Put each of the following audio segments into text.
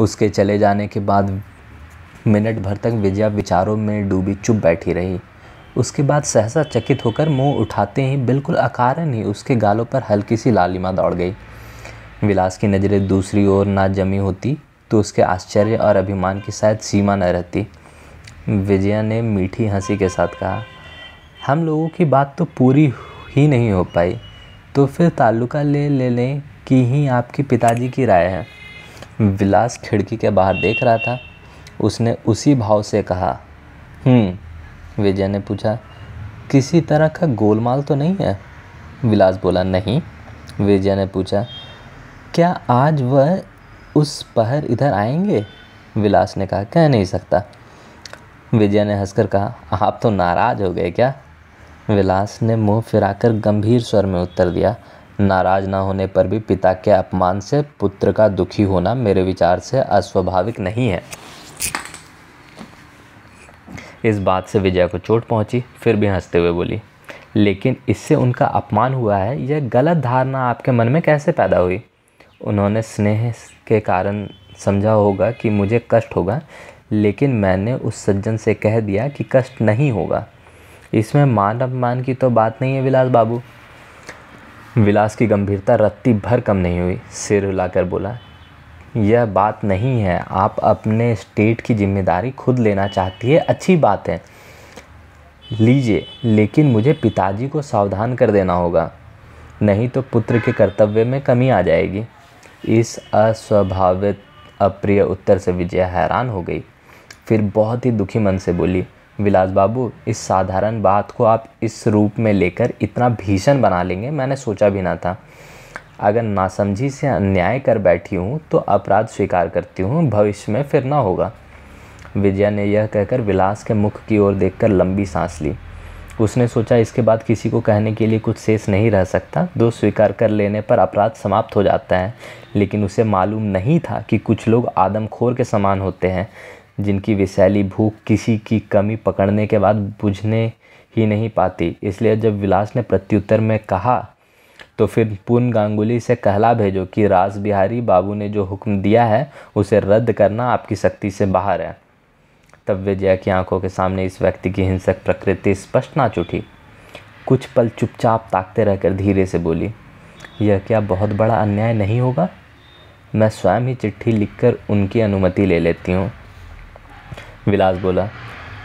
उसके चले जाने के बाद मिनट भर तक विजया विचारों में डूबी चुप बैठी रही उसके बाद सहसा चकित होकर मुंह उठाते ही बिल्कुल अकारण ही उसके गालों पर हल्की सी लालिमा दौड़ गई विलास की नज़रें दूसरी ओर ना जमी होती तो उसके आश्चर्य और अभिमान की शायद सीमा न रहती विजया ने मीठी हंसी के साथ कहा हम लोगों की बात तो पूरी ही नहीं हो पाई तो फिर ताल्लुका ले लेने की ही आपके पिताजी की राय है विलास खिड़की के बाहर देख रहा था उसने उसी भाव से कहा हम्म, विजय ने पूछा किसी तरह का गोलमाल तो नहीं है विलास बोला नहीं विजय ने पूछा क्या आज वह उस पहर इधर आएंगे विलास ने कहा कह नहीं सकता विजय ने हंसकर कहा आप तो नाराज़ हो गए क्या विलास ने मुंह फिराकर गंभीर स्वर में उत्तर दिया नाराज ना होने पर भी पिता के अपमान से पुत्र का दुखी होना मेरे विचार से अस्वाभाविक नहीं है इस बात से विजय को चोट पहुंची फिर भी हंसते हुए बोली लेकिन इससे उनका अपमान हुआ है यह गलत धारणा आपके मन में कैसे पैदा हुई उन्होंने स्नेह के कारण समझा होगा कि मुझे कष्ट होगा लेकिन मैंने उस सज्जन से कह दिया कि कष्ट नहीं होगा इसमें मान अपमान की तो बात नहीं है विलास बाबू विलास की गंभीरता रत्ती भर कम नहीं हुई सिर हिलाकर बोला यह बात नहीं है आप अपने स्टेट की जिम्मेदारी खुद लेना चाहती है अच्छी बात है लीजिए लेकिन मुझे पिताजी को सावधान कर देना होगा नहीं तो पुत्र के कर्तव्य में कमी आ जाएगी इस अस्वभावित अप्रिय उत्तर से विजया हैरान हो गई फिर बहुत ही दुखी मन से बोली विलास बाबू इस साधारण बात को आप इस रूप में लेकर इतना भीषण बना लेंगे मैंने सोचा भी ना था अगर नासमझी से अन्याय कर बैठी हूँ तो अपराध स्वीकार करती हूँ भविष्य में फिर ना होगा विजया ने यह कहकर विलास के मुख की ओर देखकर लंबी सांस ली उसने सोचा इसके बाद किसी को कहने के लिए कुछ शेष नहीं रह सकता दो स्वीकार कर लेने पर अपराध समाप्त हो जाता है लेकिन उसे मालूम नहीं था कि कुछ लोग आदमखोर के समान होते हैं जिनकी विषैली भूख किसी की कमी पकड़ने के बाद बुझने ही नहीं पाती इसलिए जब विलास ने प्रत्युत्तर में कहा तो फिर पूर्ण गांगुली से कहला भेजो कि राज बिहारी बाबू ने जो हुक्म दिया है उसे रद्द करना आपकी शक्ति से बाहर है तब विजया की आंखों के सामने इस व्यक्ति की हिंसक प्रकृति स्पष्ट ना चुटी कुछ पल चुपचाप ताकते रहकर धीरे से बोली यह क्या बहुत बड़ा अन्याय नहीं होगा मैं स्वयं ही चिट्ठी लिखकर उनकी अनुमति ले लेती हूँ विलास बोला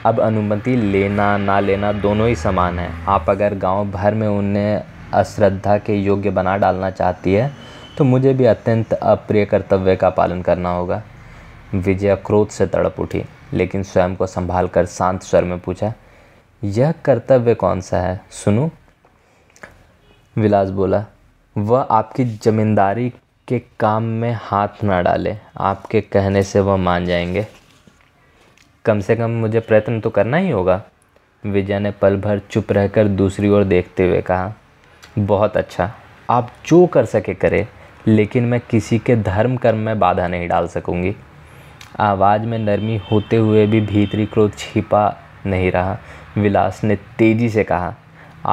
अब अनुमति लेना ना लेना दोनों ही समान है आप अगर गांव भर में उन्हें अश्रद्धा के योग्य बना डालना चाहती है तो मुझे भी अत्यंत अप्रिय कर्तव्य का पालन करना होगा विजय क्रोध से तड़प उठी लेकिन स्वयं को संभाल कर शांत स्वर में पूछा यह कर्तव्य कौन सा है सुनो विलास बोला वह आपकी जमींदारी के काम में हाथ ना डाले आपके कहने से वह मान जाएंगे कम से कम मुझे प्रयत्न तो करना ही होगा विजय ने पल भर चुप रहकर दूसरी ओर देखते हुए कहा बहुत अच्छा आप जो कर सके करें लेकिन मैं किसी के धर्म कर्म में बाधा नहीं डाल सकूंगी आवाज़ में नरमी होते हुए भी भीतरी क्रोध छिपा नहीं रहा विलास ने तेज़ी से कहा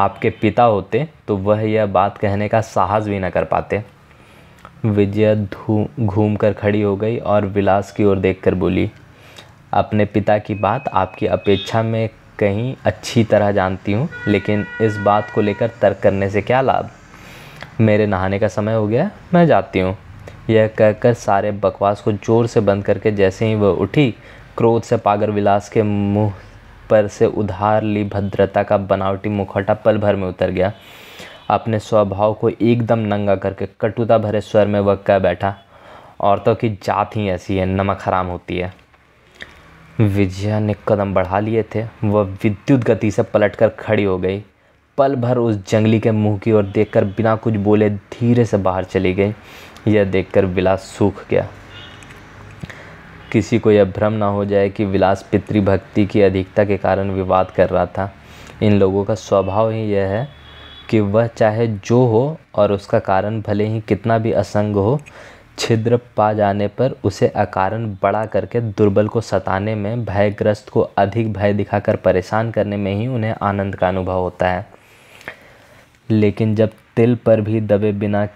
आपके पिता होते तो वह यह बात कहने का साहस भी न कर पाते विजया घूम कर खड़ी हो गई और विलास की ओर देखकर बोली अपने पिता की बात आपकी अपेक्षा में कहीं अच्छी तरह जानती हूँ लेकिन इस बात को लेकर तर्क करने से क्या लाभ मेरे नहाने का समय हो गया मैं जाती हूँ यह कहकर सारे बकवास को ज़ोर से बंद करके जैसे ही वह उठी क्रोध से पागर विलास के मुंह पर से उधार ली भद्रता का बनावटी मुखौटा पल भर में उतर गया अपने स्वभाव को एकदम नंगा करके कटुता भरे स्वर में वह कह बैठा औरतों की जात ही ऐसी है नमक हराम होती है विजया ने कदम बढ़ा लिए थे वह विद्युत गति से पलटकर खड़ी हो गई पल भर उस जंगली के मुंह की ओर देखकर बिना कुछ बोले धीरे से बाहर चली गई यह देखकर विलास सूख गया किसी को यह भ्रम ना हो जाए कि विलास पितृभक्ति की अधिकता के कारण विवाद कर रहा था इन लोगों का स्वभाव ही यह है कि वह चाहे जो हो और उसका कारण भले ही कितना भी असंग हो छिद्र पा जाने पर उसे अकारण बड़ा करके दुर्बल को सताने में भयग्रस्त को अधिक भय दिखाकर परेशान करने में ही उन्हें आनंद का अनुभव होता है लेकिन जब तिल पर भी दबे बिना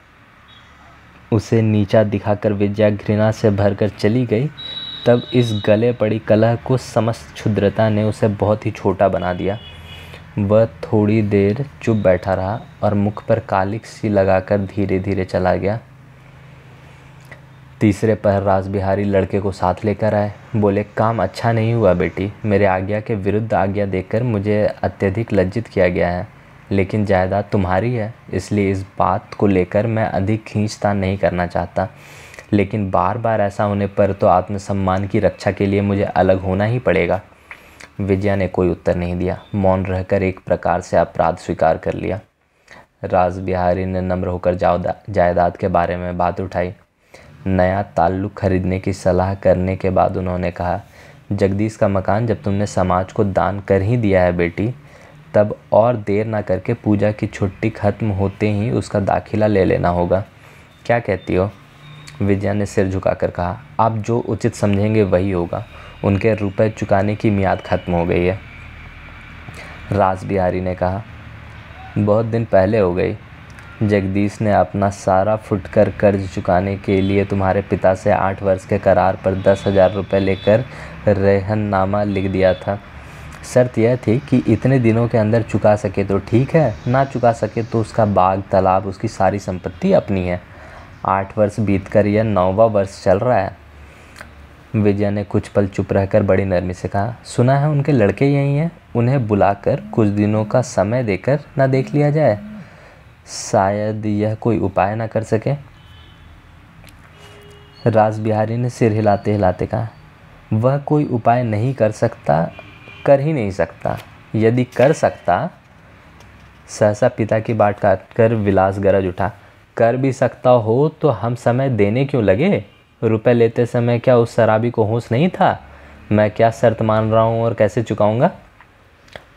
उसे नीचा दिखाकर विजया घृणा से भरकर चली गई तब इस गले पड़ी कलह को समस्त क्षुद्रता ने उसे बहुत ही छोटा बना दिया वह थोड़ी देर चुप बैठा रहा और मुख पर कालिक सी लगाकर धीरे धीरे चला गया तीसरे पहर राज बिहारी लड़के को साथ लेकर आए बोले काम अच्छा नहीं हुआ बेटी मेरे आज्ञा के विरुद्ध आज्ञा देकर मुझे अत्यधिक लज्जित किया गया है लेकिन जायदाद तुम्हारी है इसलिए इस बात को लेकर मैं अधिक खींचतान नहीं करना चाहता लेकिन बार बार ऐसा होने पर तो आत्मसम्मान की रक्षा के लिए मुझे अलग होना ही पड़ेगा विजया ने कोई उत्तर नहीं दिया मौन रहकर एक प्रकार से अपराध स्वीकार कर लिया राज बिहारी ने नम्र होकर जायदाद के बारे में बात उठाई नया ताल्लुक खरीदने की सलाह करने के बाद उन्होंने कहा जगदीश का मकान जब तुमने समाज को दान कर ही दिया है बेटी तब और देर ना करके पूजा की छुट्टी खत्म होते ही उसका दाखिला ले लेना होगा क्या कहती हो विजया ने सिर झुकाकर कहा आप जो उचित समझेंगे वही होगा उनके रुपए चुकाने की मियाद ख़त्म हो गई है राज बिहारी ने कहा बहुत दिन पहले हो गई जगदीश ने अपना सारा फुटकर कर्ज चुकाने के लिए तुम्हारे पिता से आठ वर्ष के करार पर दस हज़ार रुपये लेकर रहननामा लिख दिया था शर्त यह थी कि इतने दिनों के अंदर चुका सके तो ठीक है ना चुका सके तो उसका बाग तालाब उसकी सारी संपत्ति अपनी है आठ वर्ष बीत कर यह नौवा वर्ष चल रहा है विजय ने कुछ पल चुप रहकर बड़ी नरमी से कहा सुना है उनके लड़के यहीं हैं उन्हें बुलाकर कुछ दिनों का समय देकर ना देख लिया जाए शायद यह कोई उपाय ना कर सके राज बिहारी ने सिर हिलाते हिलाते कहा वह कोई उपाय नहीं कर सकता कर ही नहीं सकता यदि कर सकता सहसा पिता की बात काट कर विलास गरज उठा कर भी सकता हो तो हम समय देने क्यों लगे रुपए लेते समय क्या उस शराबी को होश नहीं था मैं क्या शर्त मान रहा हूँ और कैसे चुकाऊँगा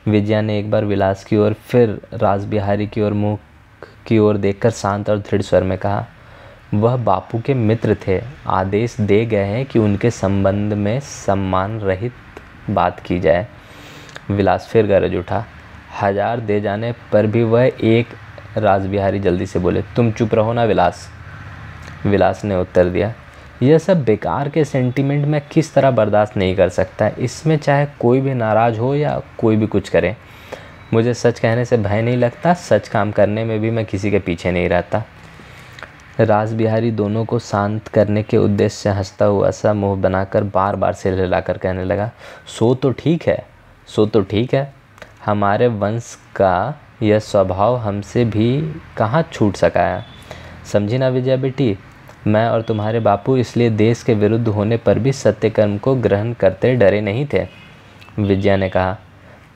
विजया ने एक बार विलास की ओर फिर राज बिहारी की ओर मुँह की ओर देखकर शांत और दृढ़ स्वर में कहा वह बापू के मित्र थे आदेश दे गए हैं कि उनके संबंध में सम्मान रहित बात की जाए विलास फिर गरज उठा हजार दे जाने पर भी वह एक राजबिहारी जल्दी से बोले तुम चुप रहो ना विलास विलास ने उत्तर दिया यह सब बेकार के सेंटीमेंट मैं किस तरह बर्दाश्त नहीं कर सकता इसमें चाहे कोई भी नाराज़ हो या कोई भी कुछ करें मुझे सच कहने से भय नहीं लगता सच काम करने में भी मैं किसी के पीछे नहीं रहता राज बिहारी दोनों को शांत करने के उद्देश्य से हंसता हुआ सा मुंह बनाकर बार बार सिर हिलाकर कहने लगा सो तो ठीक है सो तो ठीक है हमारे वंश का यह स्वभाव हमसे भी कहाँ छूट सका है समझी ना विजय बेटी मैं और तुम्हारे बापू इसलिए देश के विरुद्ध होने पर भी सत्य कर्म को ग्रहण करते डरे नहीं थे विजया ने कहा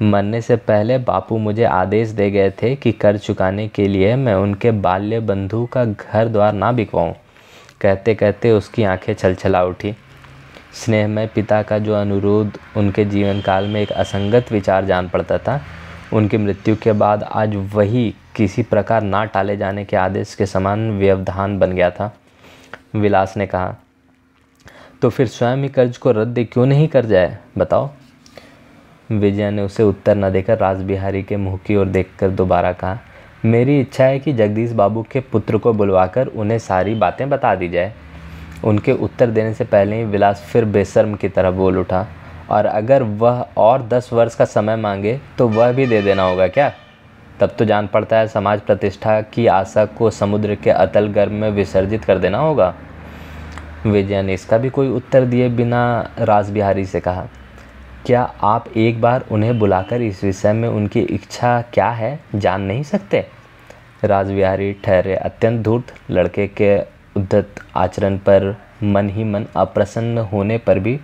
मरने से पहले बापू मुझे आदेश दे गए थे कि कर चुकाने के लिए मैं उनके बाल्य बंधु का घर द्वार ना बिकवाऊँ कहते कहते उसकी आंखें छलछला उठी स्नेहमय पिता का जो अनुरोध उनके जीवन काल में एक असंगत विचार जान पड़ता था उनकी मृत्यु के बाद आज वही किसी प्रकार ना टाले जाने के आदेश के समान व्यवधान बन गया था विलास ने कहा तो फिर स्वयं ही कर्ज को रद्द क्यों नहीं कर जाए बताओ विजया ने उसे उत्तर न देकर राजबिहारी के मुँह की ओर देखकर दोबारा कहा मेरी इच्छा है कि जगदीश बाबू के पुत्र को बुलवाकर उन्हें सारी बातें बता दी जाए उनके उत्तर देने से पहले ही विलास फिर बेशर्म की तरह बोल उठा और अगर वह और दस वर्ष का समय मांगे तो वह भी दे देना होगा क्या तब तो जान पड़ता है समाज प्रतिष्ठा की आशा को समुद्र के अतल गर्भ में विसर्जित कर देना होगा विजया ने इसका भी कोई उत्तर दिए बिना राजबिहारी से कहा क्या आप एक बार उन्हें बुलाकर इस विषय में उनकी इच्छा क्या है जान नहीं सकते राजविहारी ठहरे अत्यंत धूर्त लड़के के उद्धत आचरण पर मन ही मन अप्रसन्न होने पर भी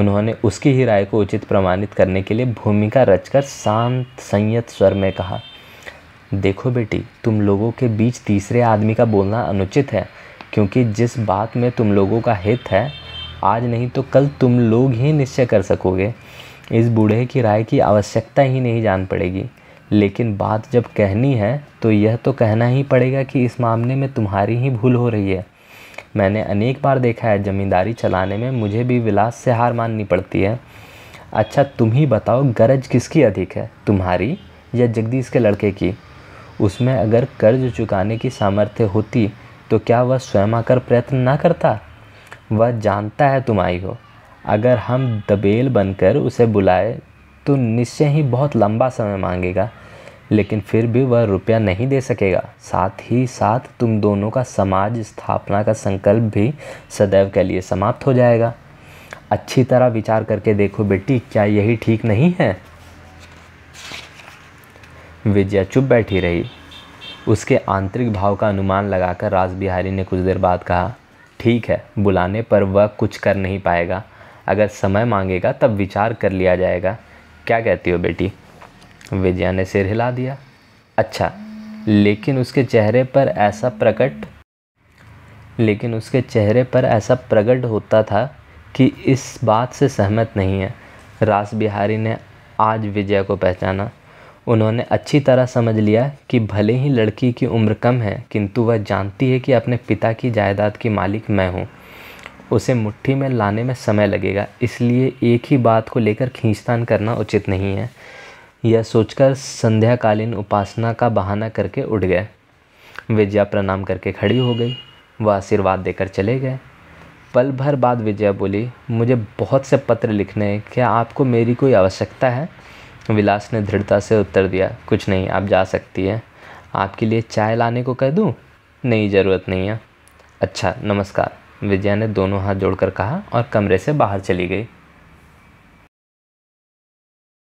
उन्होंने उसकी ही राय को उचित प्रमाणित करने के लिए भूमिका रचकर शांत संयत स्वर में कहा देखो बेटी तुम लोगों के बीच तीसरे आदमी का बोलना अनुचित है क्योंकि जिस बात में तुम लोगों का हित है आज नहीं तो कल तुम लोग ही निश्चय कर सकोगे इस बूढ़े की राय की आवश्यकता ही नहीं जान पड़ेगी लेकिन बात जब कहनी है तो यह तो कहना ही पड़ेगा कि इस मामले में तुम्हारी ही भूल हो रही है मैंने अनेक बार देखा है ज़मींदारी चलाने में मुझे भी विलास से हार माननी पड़ती है अच्छा तुम ही बताओ गरज किसकी अधिक है तुम्हारी या जगदीश के लड़के की उसमें अगर कर्ज चुकाने की सामर्थ्य होती तो क्या वह स्वयं आकर प्रयत्न ना करता वह जानता है तुम आई हो अगर हम दबेल बनकर उसे बुलाए तो निश्चय ही बहुत लंबा समय मांगेगा लेकिन फिर भी वह रुपया नहीं दे सकेगा साथ ही साथ तुम दोनों का समाज स्थापना का संकल्प भी सदैव के लिए समाप्त हो जाएगा अच्छी तरह विचार करके देखो बेटी क्या यही ठीक नहीं है विजया चुप बैठी रही उसके आंतरिक भाव का अनुमान लगाकर राजबिहारी ने कुछ देर बाद कहा ठीक है बुलाने पर वह कुछ कर नहीं पाएगा अगर समय मांगेगा तब विचार कर लिया जाएगा क्या कहती हो बेटी विजया ने सिर हिला दिया अच्छा लेकिन उसके चेहरे पर ऐसा प्रकट लेकिन उसके चेहरे पर ऐसा प्रकट होता था कि इस बात से सहमत नहीं है रास बिहारी ने आज विजय को पहचाना उन्होंने अच्छी तरह समझ लिया कि भले ही लड़की की उम्र कम है किंतु वह जानती है कि अपने पिता की जायदाद की मालिक मैं हूँ उसे मुट्ठी में लाने में समय लगेगा इसलिए एक ही बात को लेकर खींचतान करना उचित नहीं है यह सोचकर संध्याकालीन उपासना का बहाना करके उठ गए विजया प्रणाम करके खड़ी हो गई वह आशीर्वाद देकर चले गए पल भर बाद विजया बोली मुझे बहुत से पत्र लिखने हैं क्या आपको मेरी कोई आवश्यकता है विलास ने दृढ़ता से उत्तर दिया कुछ नहीं आप जा सकती हैं आपके लिए चाय लाने को कह दूँ नहीं ज़रूरत नहीं है अच्छा नमस्कार विजया ने दोनों हाथ जोड़कर कहा और कमरे से बाहर चली गई